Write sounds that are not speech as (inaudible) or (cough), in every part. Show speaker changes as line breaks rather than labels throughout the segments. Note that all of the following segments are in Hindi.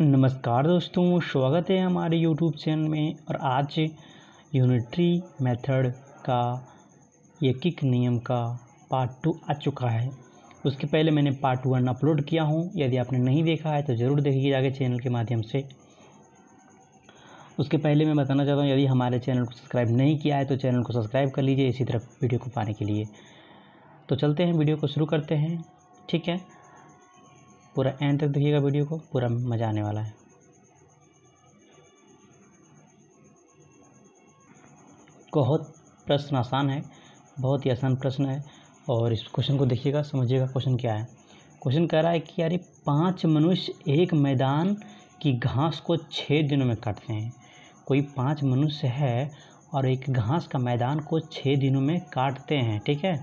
नमस्कार दोस्तों स्वागत है हमारे यूट्यूब चैनल में और आज यूनिट्री मेथड का एक नियम का पार्ट टू आ चुका है उसके पहले मैंने पार्ट वन अपलोड किया हूँ यदि आपने नहीं देखा है तो ज़रूर देखिए आगे चैनल के माध्यम से उसके पहले मैं बताना चाहता हूँ यदि हमारे चैनल को सब्सक्राइब नहीं किया है तो चैनल को सब्सक्राइब कर लीजिए इसी तरह वीडियो को पाने के लिए तो चलते हैं वीडियो को शुरू करते हैं ठीक है पूरा एंड तक देखिएगा वीडियो को पूरा मज़ा आने वाला है बहुत प्रश्न आसान है बहुत ही आसान प्रश्न है और इस क्वेश्चन को देखिएगा समझिएगा क्वेश्चन क्या है क्वेश्चन कह रहा है कि यार पांच मनुष्य एक मैदान की घास को छः दिनों में काटते हैं कोई पांच मनुष्य है और एक घास का मैदान को छः दिनों में काटते हैं ठीक है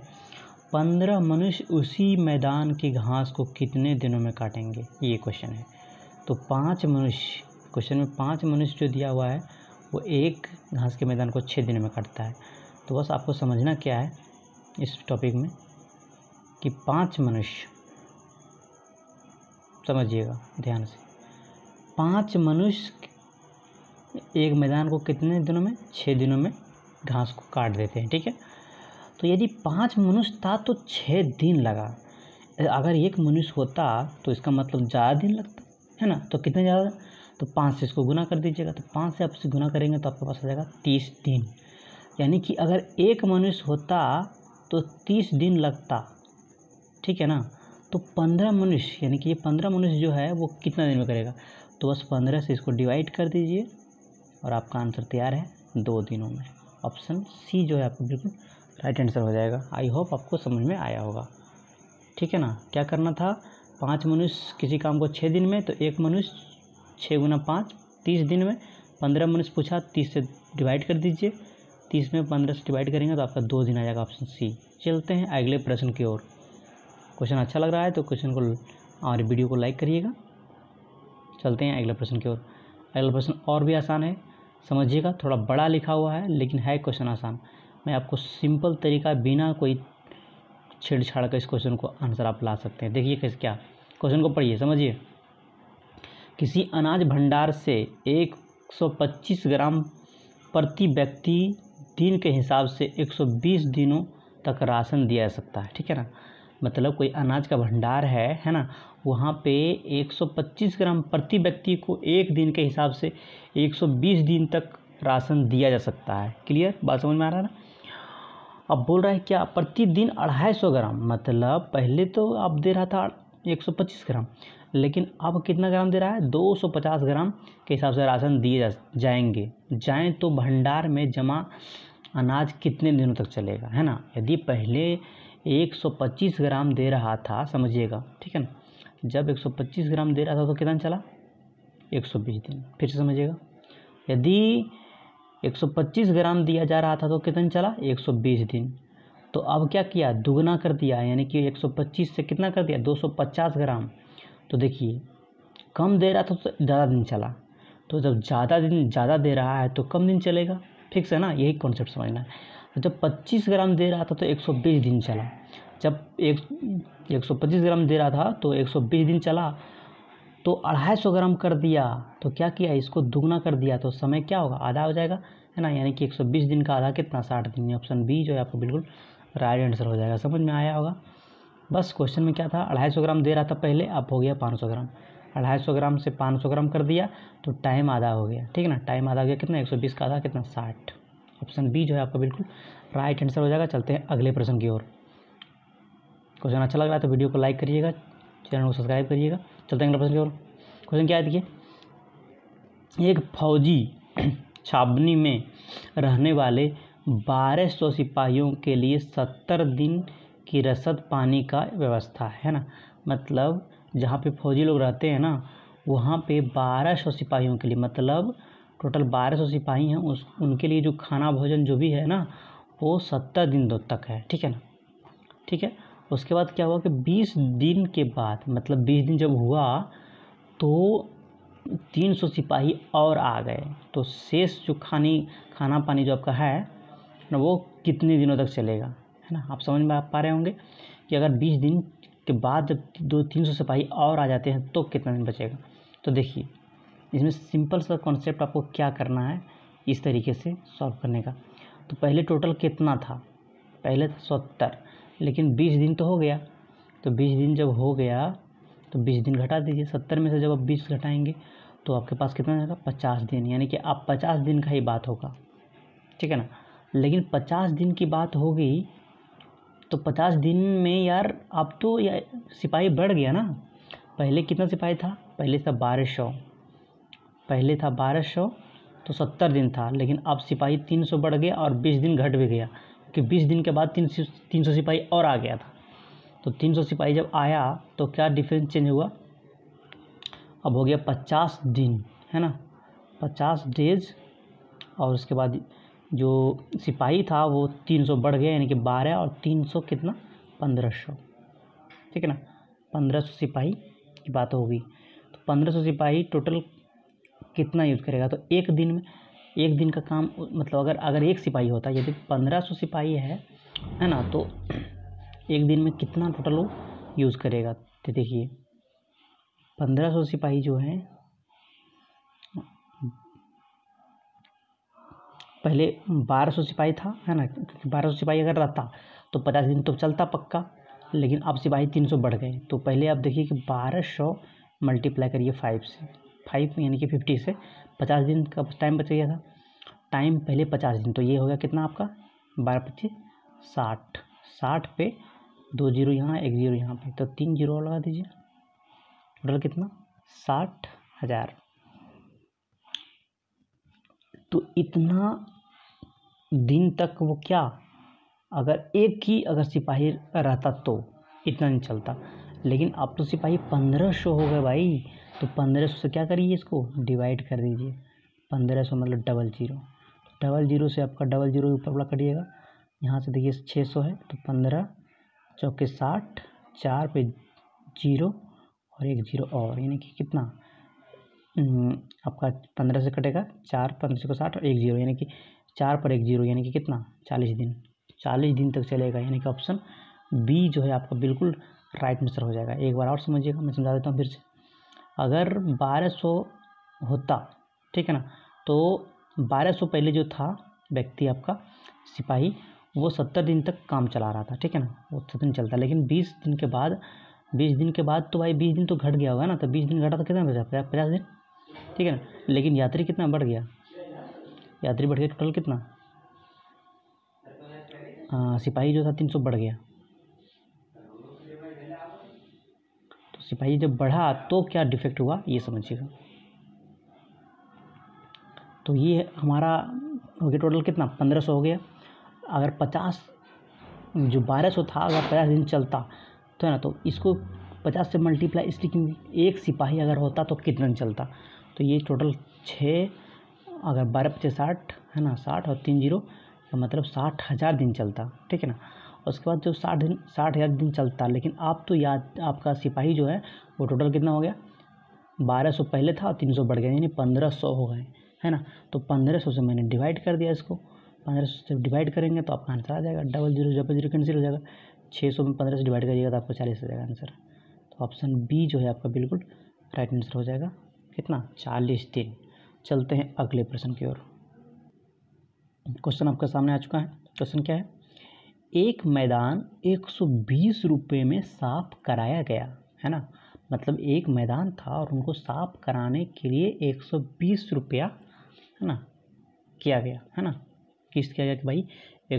पंद्रह मनुष्य उसी मैदान की घास को कितने दिनों में काटेंगे ये क्वेश्चन है तो पाँच मनुष्य क्वेश्चन में पाँच मनुष्य जो दिया हुआ है वो एक घास के मैदान को छः दिन में काटता है तो बस आपको समझना क्या है इस टॉपिक में कि पाँच मनुष्य समझिएगा ध्यान से पाँच मनुष्य एक मैदान को कितने दिनों में छः दिनों में घास को काट देते हैं ठीक है तो यदि पाँच मनुष्य था तो छः दिन लगा अगर एक मनुष्य होता तो इसका मतलब ज़्यादा दिन लगता है ना तो कितने ज़्यादा तो पाँच से इसको गुना कर दीजिएगा तो पाँच से आप गुना करेंगे तो आपके पास आ जाएगा तीस दिन यानी कि अगर एक मनुष्य होता तो तीस दिन लगता ठीक है ना तो पंद्रह मनुष्य यानी कि ये पंद्रह मनुष्य जो है वो कितना दिन में करेगा तो बस पंद्रह से इसको डिवाइड कर दीजिए और आपका आंसर तैयार है दो दिनों में ऑप्शन सी जो है आपको बिल्कुल राइट आंसर हो जाएगा आई होप आपको समझ में आया होगा ठीक है ना क्या करना था पाँच मनुष्य किसी काम को छः दिन में तो एक मनुष्य छः गुना पाँच तीस दिन में पंद्रह मनुष्य पूछा तीस से डिवाइड कर दीजिए तीस में पंद्रह से डिवाइड करेंगे तो आपका दो दिन आ जाएगा ऑप्शन सी चलते हैं अगले प्रश्न की ओर क्वेश्चन अच्छा लग रहा है तो क्वेश्चन को और वीडियो को लाइक करिएगा चलते हैं अगले प्रश्न की ओर अगला प्रश्न और भी आसान है समझिएगा थोड़ा बड़ा लिखा हुआ है लेकिन है क्वेश्चन आसान मैं आपको सिंपल तरीका बिना कोई छेड़छाड़ का इस क्वेश्चन को आंसर आप ला सकते हैं देखिए कैसे क्या क्वेश्चन को पढ़िए समझिए किसी अनाज भंडार से 125 ग्राम प्रति व्यक्ति दिन के हिसाब से 120 दिनों तक राशन दिया जा सकता है ठीक है ना मतलब कोई अनाज का भंडार है है ना वहाँ पे 125 ग्राम प्रति व्यक्ति को एक दिन के हिसाब से 120 दिन तक राशन दिया जा सकता है क्लियर बात समझ में आ रहा है ना अब बोल रहा है क्या प्रतिदिन अढ़ाई सौ ग्राम मतलब पहले तो आप दे रहा था एक सौ पच्चीस ग्राम लेकिन अब कितना ग्राम दे रहा है दो सौ पचास ग्राम के हिसाब से राशन दिए जा जाएंगे जाएँ तो भंडार में जमा अनाज कितने दिनों तक चलेगा है ना यदि पहले एक सौ पच्चीस ग्राम दे रहा था समझिएगा ठीक है ना जब एक सौ पच्चीस ग्राम दे रहा था तो कितना चला एक सौ बीस दिन फिर से समझिएगा यदि 125 ग्राम दिया जा रहा था तो कितना चला 120 दिन तो अब क्या किया दुगना कर दिया यानी कि 125 से कितना कर दिया 250 ग्राम तो देखिए कम दे रहा था तो ज़्यादा दिन चला तो जब ज़्यादा दिन ज़्यादा दे रहा है तो कम दिन चलेगा ठीक है ना यही कॉन्सेप्ट समझना है तो जब 25 ग्राम दे रहा था तो 120 दिन चला जब एक 125 ग्राम दे रहा था तो 120 दिन चला तो अढ़ाई सौ ग्राम कर दिया तो क्या किया इसको दुगना कर दिया तो समय क्या होगा आधा हो जाएगा है ना यानी कि 120 दिन का आधा कितना साठ दिन ऑप्शन बी जो है आपको बिल्कुल राइट आंसर हो जाएगा समझ में आया होगा बस क्वेश्चन में क्या था अढ़ाई सौ ग्राम दे रहा था पहले अब हो गया पाँच सौ ग्राम अढ़ाई सौ ग्राम से पाँच सौ ग्राम कर दिया तो टाइम आधा हो गया ठीक है ना टाइम आधा हो गया कितना एक सौ बीस का आधा कितना साठ ऑप्शन बी जो है आपका बिल्कुल राइट आंसर हो जाएगा चलते हैं अगले प्रश्न की ओर क्वेश्चन अच्छा लग रहा है तो वीडियो को लाइक करिएगा चैनल को सब्सक्राइब करिएगा चलते हैं अगला प्रश्न की ओर क्वेश्चन क्या है देखिए एक फौजी (clears throat) छावनी में रहने वाले बारह सौ सिपाहियों के लिए सत्तर दिन की रसद पानी का व्यवस्था है ना मतलब जहाँ पे फौजी लोग रहते हैं ना वहाँ पे बारह सौ सिपाहियों के लिए मतलब टोटल बारह सौ सिपाही हैं उस उनके लिए जो खाना भोजन जो भी है ना वो सत्तर दिन तक है ठीक है ना ठीक है उसके बाद क्या हुआ कि बीस दिन के बाद मतलब बीस दिन जब हुआ तो तीन सौ सिपाही और आ गए तो शेष जो खानी खाना पानी जो आपका है ना वो कितने दिनों तक चलेगा है ना आप समझ में आ पा रहे होंगे कि अगर बीस दिन के बाद जब दो तीन सौ सिपाही और आ जाते हैं तो कितना दिन बचेगा तो देखिए इसमें सिंपल सा कॉन्सेप्ट आपको क्या करना है इस तरीके से सॉल्व करने का तो पहले टोटल कितना था पहले था सत्तर लेकिन बीस दिन तो हो गया तो बीस दिन जब हो गया तो बीस दिन घटा दीजिए सत्तर में से जब आप बीस घटाएंगे तो आपके पास कितना रहेगा पचास दिन यानी कि आप पचास दिन का ही बात होगा ठीक है ना लेकिन पचास दिन की बात हो गई तो पचास दिन में यार अब तो या सिपाही बढ़ गया ना पहले कितना सिपाही था पहले था बारह सौ पहले था बारह सौ तो सत्तर दिन था लेकिन अब सिपाही तीन सौ बढ़ गया और बीस दिन घट भी गया कि बीस दिन के बाद तीन तीन सौ सिपाही और आ गया था तो तीन सौ सिपाही जब आया तो क्या डिफरेंस चेंज हुआ अब हो गया पचास दिन है ना पचास डेज और उसके बाद जो सिपाही था वो तीन सौ बढ़ गया यानी कि बारह और तीन सौ कितना पंद्रह सौ ठीक है ना पंद्रह सौ सिपाही की बात होगी तो पंद्रह सौ सिपाही टोटल कितना यूज़ करेगा तो एक दिन में एक दिन का काम मतलब अगर अगर एक सिपाही होता यदि पंद्रह सौ सिपाही है है ना तो एक दिन में कितना टोटल वो यूज़ करेगा तो देखिए पंद्रह सौ सिपाही जो है पहले बारह सौ सिपाही था है ना बारह सौ सिपाही अगर रहता तो पचास दिन तो चलता पक्का लेकिन अब सिपाही तीन सौ बढ़ गए तो पहले आप देखिए कि बारह सौ मल्टीप्लाई करिए फाइव से फाइव यानी कि फिफ्टी से पचास दिन का टाइम बच गया था टाइम पहले पचास दिन तो ये हो गया कितना आपका बारह पच्चीस साठ साठ पे दो जीरो यहाँ एक जीरो यहाँ पे तो तीन जीरो लगा दीजिए टोटल कितना साठ हज़ार तो इतना दिन तक वो क्या अगर एक ही अगर सिपाही रहता तो इतना नहीं चलता लेकिन अब तो सिपाही पंद्रह सौ हो गए भाई तो पंद्रह सौ से क्या करिए इसको डिवाइड कर दीजिए पंद्रह सौ मतलब डबल जीरो डबल जीरो से आपका डबल जीरो ऊपर वाला कटिएगा यहाँ से देखिए छः सौ है तो पंद्रह चौके साठ चार पे जीरो और एक जीरो और यानी कि कितना हम्म, आपका पंद्रह से कटेगा चार पंद्रह सौ साठ और एक जीरो यानी कि चार पर एक जीरो यानी कि कितना चालीस दिन चालीस दिन तक चलेगा यानी कि ऑप्शन बी जो है आपका बिल्कुल राइट आंसर हो जाएगा एक बार और समझिएगा मैं समझा देता हूँ फिर से अगर बारह सौ होता ठीक है ना तो बारह सौ पहले जो था व्यक्ति आपका सिपाही वो सत्तर दिन तक काम चला रहा था ठीक है ना वो सत्तर दिन चलता लेकिन बीस दिन के बाद बीस दिन के बाद तो भाई बीस दिन तो घट गया होगा ना तो बीस दिन घटा तो कितना बचा पचास पचास दिन ठीक है ना लेकिन यात्री कितना बढ़ गया यात्री बढ़ गया टोटल कितना आ, सिपाही जो था तीन सौ बढ़ गया सिपाही जब बढ़ा तो क्या डिफेक्ट हुआ ये समझिएगा तो ये हमारा हो गया टोटल कितना पंद्रह सौ हो गया अगर पचास जो बारह सौ था अगर पचास दिन चलता तो है ना तो इसको पचास से मल्टीप्लाई इसलिए क्योंकि एक सिपाही अगर होता तो कितना चलता तो ये टोटल छः अगर बारह पचास साठ है ना साठ और तीन जीरो तो मतलब साठ हज़ार दिन चलता ठीक है ना उसके बाद जो साठ दिन साठ हज़ार दिन चलता लेकिन आप तो याद आपका सिपाही जो है वो टोटल कितना हो गया बारह सौ पहले था और तीन सौ बढ़ गया यानी पंद्रह सौ हो गए है ना तो पंद्रह सौ से मैंने डिवाइड कर दिया इसको पंद्रह सौ से डिवाइड करेंगे तो आपका आंसर आ जाएगा double zero double zero cancel हो जाएगा छः सौ में पंद्रह से डिवाइड करिएगा तो आपको चालीस हो जाएगा आंसर तो ऑप्शन बी जो है आपका बिल्कुल राइट आंसर हो जाएगा कितना चालीस दिन चलते हैं अगले प्रश्न की ओर क्वेश्चन आपका सामने आ चुका है क्वेश्चन क्या है एक मैदान 120 रुपए में साफ कराया गया है ना मतलब एक मैदान था और उनको साफ कराने के लिए 120 रुपया है ना किया गया है ना किस किया गया कि भाई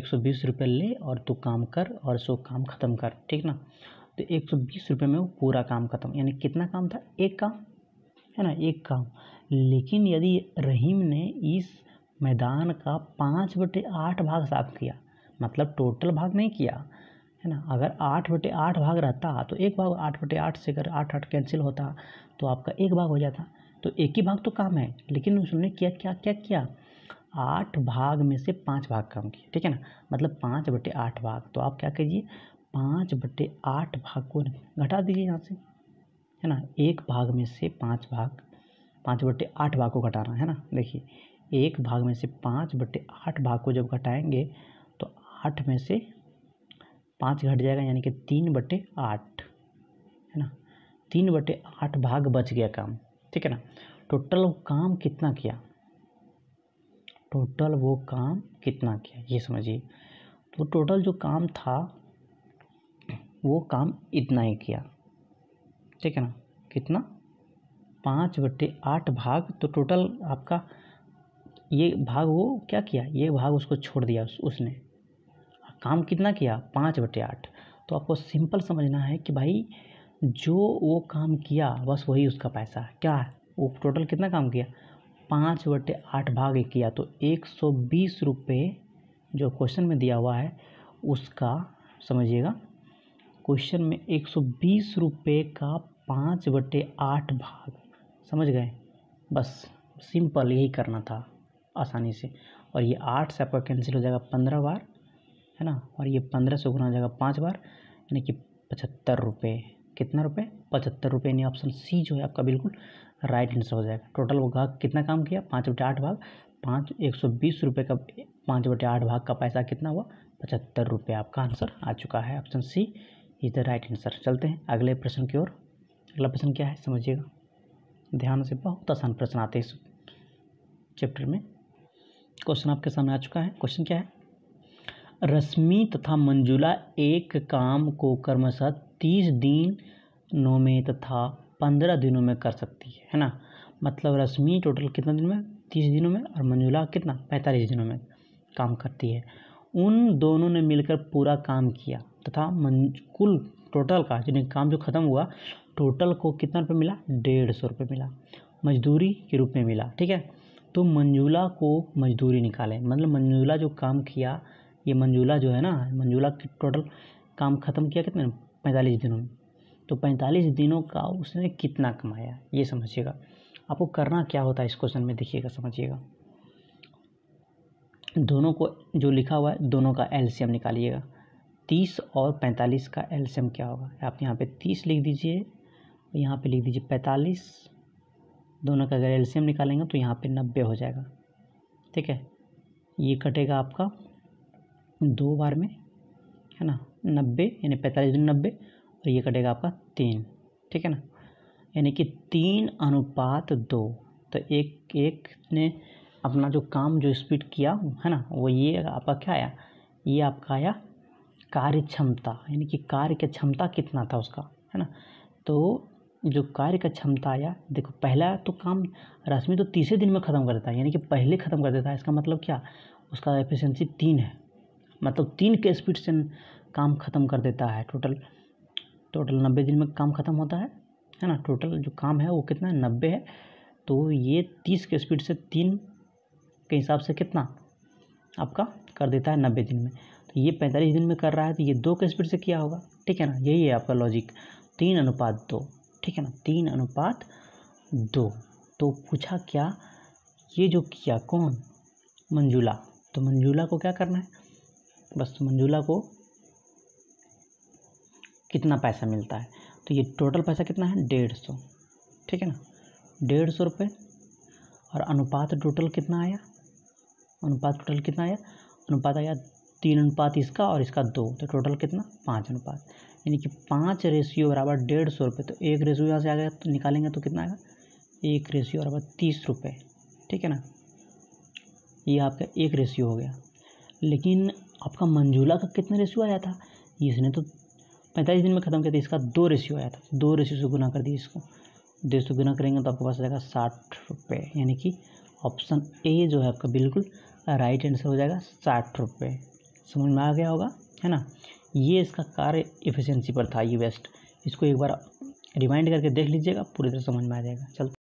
120 रुपये ले और तू काम कर और सो काम ख़त्म कर ठीक ना तो 120 रुपए में वो पूरा काम ख़त्म यानी कितना काम था एक काम है ना एक काम लेकिन यदि रहीम ने इस मैदान का पाँच बटे आठ भाग साफ किया मतलब टोटल भाग नहीं किया है ना अगर आठ बटे आठ भाग रहता तो एक भाग आठ बटे आठ से अगर आठ आठ कैंसिल होता तो आपका एक भाग हो जाता तो एक ही भाग तो काम है लेकिन उसने क्या क्या क्या किया आठ भाग में से पाँच भाग काम किया ठीक है ना मतलब पाँच बटे आठ भाग तो आप क्या कीजिए पाँच बटे आठ भाग को घटा दीजिए यहाँ से है ना एक भाग में से पाँच भाग पाँच बटे आठ भाग को घटाना है ना देखिए एक भाग में से पाँच बटे आठ भाग को जब घटाएंगे आठ में से पाँच घट जाएगा यानी कि तीन बटे आठ है ना तीन बटे आठ भाग बच गया काम ठीक है ना टोटल वो काम कितना किया टोटल वो काम कितना किया ये समझिए तो टोटल जो काम था वो काम इतना ही किया ठीक है ना कितना पाँच बटे आठ भाग तो टोटल आपका ये भाग वो क्या किया ये भाग उसको छोड़ दिया उस, उसने काम कितना किया पाँच बटे आठ तो आपको सिंपल समझना है कि भाई जो वो काम किया बस वही उसका पैसा क्या है वो टोटल कितना काम किया पाँच बटे आठ भाग किया तो एक सौ बीस रुपये जो क्वेश्चन में दिया हुआ है उसका समझिएगा क्वेश्चन में एक सौ बीस रुपये का पाँच बटे आठ भाग समझ गए बस सिंपल यही करना था आसानी से और ये आठ से आपका कैंसिल हो जाएगा पंद्रह बार है ना और ये पंद्रह सौ गुना जाएगा पाँच बार यानी कि पचहत्तर रुपये कितना रुपये पचहत्तर रुपये यानी ऑप्शन सी जो है आपका बिल्कुल राइट आंसर हो जाएगा टोटल वो ग्राहक कितना काम किया पाँच बटे आठ भाग पाँच एक सौ बीस रुपये का पाँच बटे आठ भाग का पैसा कितना हुआ पचहत्तर रुपये आपका आंसर आ चुका है option C is the right answer चलते हैं अगले प्रश्न की ओर अगला प्रश्न क्या है समझिएगा ध्यान से बहुत तो आसान प्रश्न आते हैं इस चैप्टर में क्वेश्चन आपके सामने आ चुका है क्वेश्चन क्या है रश्मि तथा मंजुला एक काम को कर्मशः तीस दिनों में तथा पंद्रह दिनों में कर सकती है है ना मतलब रश्मि टोटल कितना दिन में तीस दिनों में और मंजुला कितना पैंतालीस दिनों में काम करती है उन दोनों ने मिलकर पूरा काम किया तथा कुल टोटल का यानी काम जो ख़त्म हुआ टोटल को कितना रुपये मिला डेढ़ सौ रुपये मिला मजदूरी के रूप में मिला ठीक है तो मंजुला को मजदूरी निकालें मतलब मंजुला जो काम किया ये मंजूला जो है ना मंजूला की टोटल काम ख़त्म किया कितने पैंतालीस दिनों में तो पैंतालीस दिनों का उसने कितना कमाया ये समझिएगा आपको करना क्या होता है इस क्वेश्चन में देखिएगा समझिएगा दोनों को जो लिखा हुआ है दोनों का एलसीएम निकालिएगा तीस और पैंतालीस का एलसीएम क्या होगा आप यहाँ पे तीस लिख दीजिए यहाँ पे लिख दीजिए पैंतालीस दोनों का अगर एलसीएम निकालेंगे तो यहाँ पे नब्बे हो जाएगा ठीक है ये कटेगा आपका दो बार में है ना नब्बे यानी पैंतालीस दूनी नब्बे और ये कटेगा आपका तीन ठीक है ना यानी कि तीन अनुपात दो तो एक एक ने अपना जो काम जो स्पीड किया है ना वो ये आपका क्या आया ये आपका आया कार्य क्षमता यानी कि कार्य का क्षमता कितना था उसका है ना तो जो कार्य का क्षमता आया देखो पहला तो काम रश्मि तो तीसरे दिन में ख़त्म कर देता है यानी कि पहले ख़त्म कर देता है इसका मतलब क्या उसका एफिशिएंसी तीन है मतलब तीन के स्पीड से काम ख़त्म कर देता है टोटल टोटल नब्बे दिन में काम ख़त्म होता है है ना टोटल जो काम है वो कितना है नब्बे है तो ये तीस के स्पीड से तीन के हिसाब से कितना आपका कर देता है नब्बे दिन में तो ये पैंतालीस दिन में कर रहा है तो ये दो के स्पीड से किया होगा ठीक है ना यही है आपका लॉजिक तीन अनुपात दो ठीक है ना तीन अनुपात दो तो पूछा क्या ये जो किया कौन मंजुला तो मंजुला को क्या करना है वस्तु मंजूला को कितना पैसा मिलता है तो ये टोटल पैसा कितना है डेढ़ सौ ठीक है ना डेढ़ सौ रुपये और अनुपात टोटल कितना आया अनुपात टोटल कितना आया अनुपात आया तीन अनुपात इसका और इसका दो तो टोटल कितना पाँच अनुपात यानी कि पाँच रेशियो बराबर डेढ़ सौ रुपये तो एक रेशियो यहाँ से आ गया तो निकालेंगे तो कितना आएगा एक रेशियो बराबर तीस रुपये ठीक है ना ये आपका एक रेशियो हो गया लेकिन आपका मंजूला का कितना रेशियो आया था इसने तो पैंतालीस दिन में ख़त्म किया था इसका दो रेशियो आया था दो रेशियो से गुना कर दिए इसको दो से गुना करेंगे तो आपके पास आएगा साठ रुपये यानी कि ऑप्शन ए जो है आपका बिल्कुल राइट आंसर हो जाएगा साठ रुपये समझ में आ गया होगा है ना ये इसका कार्य एफिशिएंसी पर था ये वेस्ट इसको एक बार रिमाइंड करके देख लीजिएगा पूरी तरह समझ में आ जाएगा चल